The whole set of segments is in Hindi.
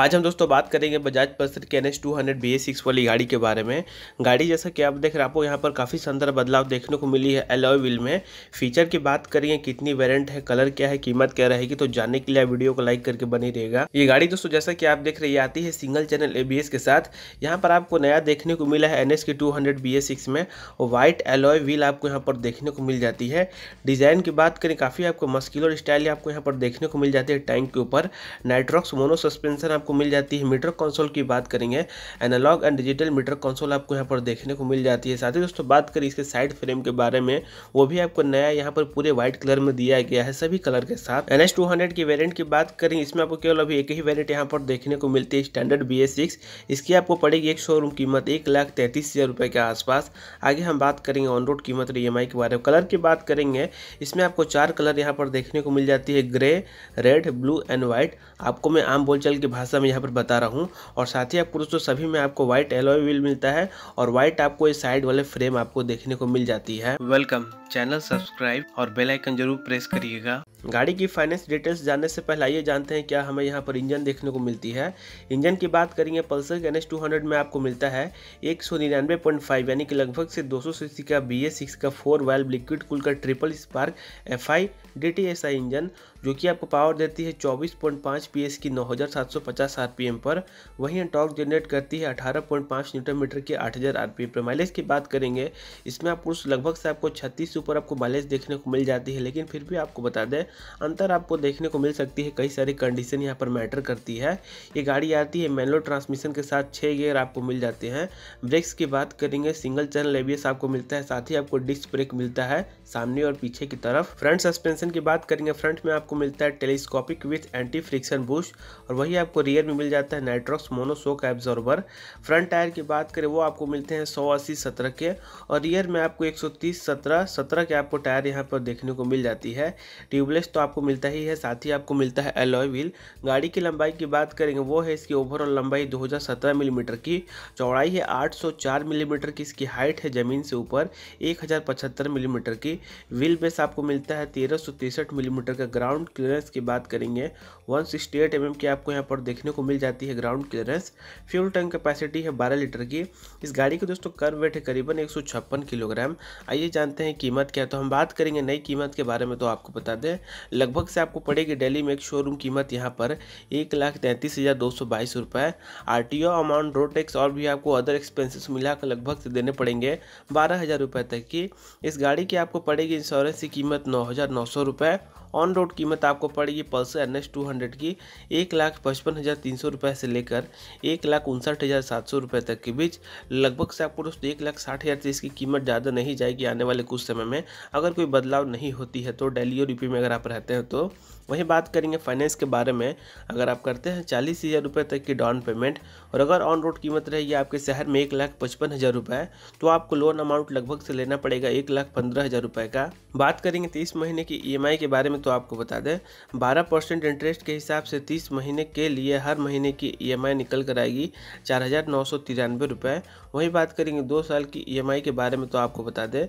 आज हम दोस्तों बात करेंगे बजाज पल्सर के N S two hundred B six वाली गाड़ी के बारे में गाड़ी जैसा कि आप देख रहे हैं आपको यहाँ पर काफ़ी सुंदर बदलाव देखने को मिली है एलॉय व्हील में फीचर की बात करेंगे कितनी वेरिएंट है कलर क्या है कीमत क्या रहेगी तो जानने के लिए वीडियो को लाइक करके बनी रहेगा ये गाड़ी दोस्तों जैसा कि आप देख रहे आती है सिंगल चैनल ए के साथ यहाँ पर आपको नया देखने को मिला है एन एस की टू हंड्रेड बी सिक्स में व्हाइट एलॉय व्हील आपको यहाँ पर देखने को मिल जाती है डिज़ाइन की बात करें काफ़ी आपको मस्किलर स्टाइल आपको यहाँ पर देखने को मिल जाती है टैंक के ऊपर नाइट्रॉक्स मोनो सस्पेंसन आपको मिल जाती है मीटर कंसोल की बात करेंगे analogue and digital meter console आपको यहाँ पर देखने को मिल जाती है साथ ही दोस्तों बात करें इसके साइड फ्रेम के बारे में वो भी आपको नया यहाँ पर पूरे व्हाइट कलर में दिया गया है सभी कलर के साथ एन एस की वेरियंट की बात करें इसमें आपको केवल अभी एक ही वेरियंट यहाँ पर देखने को मिलती है स्टैंडर्ड बी इसकी आपको पड़ेगी एक शोरूम कीमत एक के आसपास आगे हम बात करेंगे ऑन रोड कीमत और ई e के बारे में कलर की बात करेंगे इसमें आपको चार कलर यहाँ पर देखने को मिल जाती है grey red blue and white आपको मैं आम बोलचाल की भाषा खासा मैं यहाँ पर बता रहा हूँ और साथ ही आपको दोस्तों सभी में आपको व्हाइट एलोय व्हील मिलता है और व्हाइट आपको इस साइड वाले फ्रेम आपको देखने को मिल जाती है वेलकम चैनल सब्सक्राइब और बेल आइकन जरूर प्रेस करिएगा गाड़ी की फाइनेंस डिटेल्स जानने से पहले आइए जानते हैं क्या हमें यहाँ पर इंजन देखने को मिलती है इंजन की बात करेंगे पल्सर के एन एस टू हंड्रेड में आपको मिलता है एक सौ निन्यानवे पॉइंट फाइव यानी कि लगभग से दो सौ सीसी का बी ए सिक्स का फोर वाल्व लिक्विड कूल का triple spark F I D T S I engine जो कि आपको पावर देती है 24.5 पीएस की 9750 आरपीएम पर वहीं टॉक जनरेट करती है 18.5 न्यूटन मीटर के 8000 आरपीएम पर माइलेज की बात करेंगे इसमें आपको लगभग से आपको छत्तीस ऊपर आपको माइलेज देखने को मिल जाती है लेकिन फिर भी आपको बता दें अंतर आपको देखने को मिल सकती है कई सारी कंडीशन यहाँ पर मैटर करती है ये गाड़ी आती है मैनुअल ट्रांसमिशन के साथ छः गेयर आपको मिल जाते हैं ब्रेक्स की बात करेंगे सिंगल चैनल एबीएस आपको मिलता है साथ ही आपको डिस्क ब्रेक मिलता है सामने और पीछे की तरफ फ्रंट सस्पेंशन की बात करेंगे फ्रंट में आपको आपको मिलता है telescopic with anti friction boost और वही आपको रियर में मिल जाता है Nitrox monoshock absorber front tyre की बात करें वो आपको मिलते हैं सौ अस्सी सत्रह के और रियर में आपको एक सौ तीस के आपको टायर यहाँ पर देखने को मिल जाती है ट्यूबलेस तो आपको मिलता ही है साथ ही आपको मिलता है एलॉय व्हील गाड़ी की लंबाई की बात करेंगे वो है इसकी ओवरऑल लंबाई दो मिलीमीटर की चौड़ाई है आठ मिलीमीटर की इसकी हाइट है ज़मीन से ऊपर एक मिलीमीटर की व्हील बेस आपको मिलता है तेरह मिलीमीटर का ग्राउंड ग्राउंड क्लियरेंस की बात करेंगे 168 सिक्सटी mm की आपको यहाँ पर देखने को मिल जाती है ground clearance fuel tank capacity है 12 लीटर की इस गाड़ी के दोस्तों कर वेट है करीबन एक किलोग्राम आइए जानते हैं कीमत क्या तो हम बात करेंगे नई कीमत के बारे में तो आपको बता दें लगभग से आपको पड़ेगी डेली में एक शोरूम कीमत यहाँ पर एक लाख तैंतीस हज़ार दो सौ बाईस रुपये R T amount road tax और भी आपको अदर एक्सपेंसेस मिलाकर लगभग से देने पड़ेंगे बारह हज़ार रुपये तक की इस गाड़ी की आपको पड़ेगी इंश्योरेंस की कीमत नौ हज़ार नौ सौ रुपये ऑन रोड कीमत कीमत तो आपको पड़ेगी Pulsar N S two hundred की एक लाख पचपन हज़ार तीन सौ रुपये से लेकर एक लाख उनसठ हज़ार सात सौ रुपये तक के बीच लगभग से आपको दोस्तों एक लाख साठ हज़ार से इसकी कीमत ज़्यादा नहीं जाएगी आने वाले कुछ समय में अगर कोई बदलाव नहीं होती है तो डेली और यूपी में अगर आप रहते हैं तो वहीं बात करेंगे फाइनेंस के बारे में अगर आप करते हैं चालीस हज़ार रुपये तक की डाउन पेमेंट और अगर ऑन रोड कीमत रहेगी आपके शहर में एक लाख पचपन हज़ार रुपये तो आपको लोन अमाउंट लगभग से लेना पड़ेगा एक लाख पंद्रह हज़ार रुपये का बात करेंगे तीस महीने की ई e के बारे में तो आपको बता दें बारह परसेंट इंटरेस्ट के हिसाब से तीस महीने के लिए हर महीने की ई e निकल कर आएगी चार हज़ार नौ सौ तिरानवे रुपये वहीं बात करेंगे दो साल की ई e के बारे में तो आपको बता दें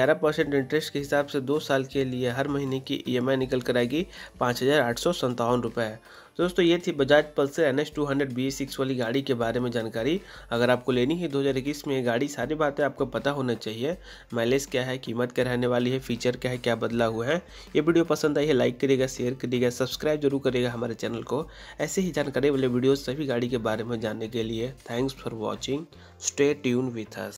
ग्यारह परसेंट इंटरेस्ट के हिसाब से दो साल के लिए हर महीने की ई निकल कर आएगी पाँच हज़ार आठ सौ संतावन रुपये है दोस्तों ये थी Bajaj Pulsar N S two hundred B six वाली गाड़ी के बारे में जानकारी अगर आपको लेनी है 2021 में ये गाड़ी सारी बातें आपको पता होना चाहिए माइलेज क्या है कीमत क्या रहने वाली है फीचर क्या है क्या बदला हुआ है ये वीडियो पसंद आई है लाइक करिएगा शेयर करिएगा सब्सक्राइब जरूर करिएगा हमारे चैनल को ऐसे ही जानकारी वाले वीडियो सभी गाड़ी के बारे में जानने के लिए thanks for watching stay tune with has